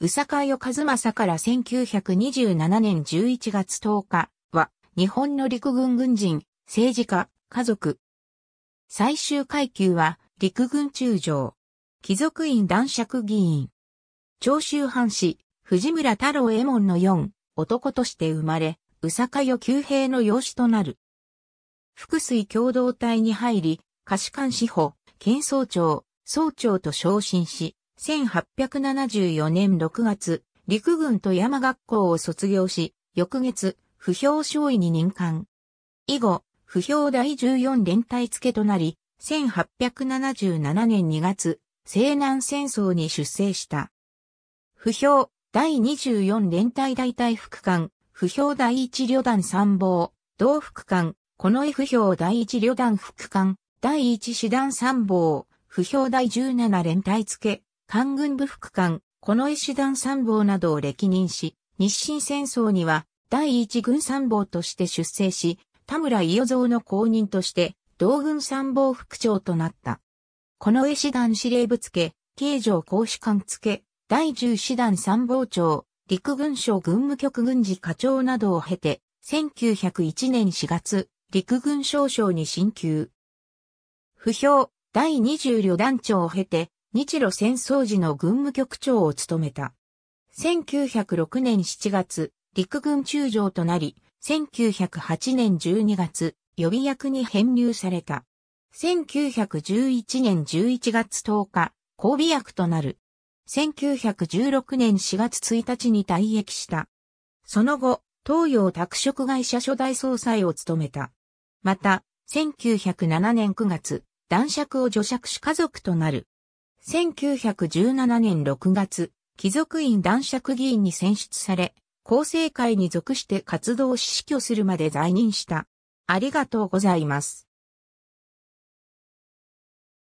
宇坂代和正から1927年11月10日は、日本の陸軍軍人、政治家、家族。最終階級は、陸軍中将。貴族院男爵議員。長州藩士、藤村太郎右衛門の4、男として生まれ、宇坂代旧兵の養子となる。福水共同体に入り、可視官司法、県総長、総長と昇進し、1874年6月、陸軍と山学校を卒業し、翌月、不評少尉に任官。以後、不評第14連隊付となり、1877年2月、西南戦争に出征した。不評第24連隊大隊副官、不評第1旅団参謀、同副官、この不評第1旅団副官、第1師団参謀、不評第17連隊付、官軍部副官、この師段参謀などを歴任し、日清戦争には第一軍参謀として出征し、田村伊予蔵の公認として、同軍参謀副長となった。この師団司令部付、京城公使官付、第十師団参謀長、陸軍省軍務局軍事課長などを経て、1901年4月、陸軍省省に進級。不評、第20旅団長を経て、日露戦争時の軍務局長を務めた。1906年7月、陸軍中将となり、1908年12月、予備役に編入された。1911年11月10日、交尾役となる。1916年4月1日に退役した。その後、東洋拓殖会社初代総裁を務めた。また、1907年9月、男爵を女爵し家族となる。1917年6月、貴族院男爵議員に選出され、厚生会に属して活動を死去するまで在任した。ありがとうございます。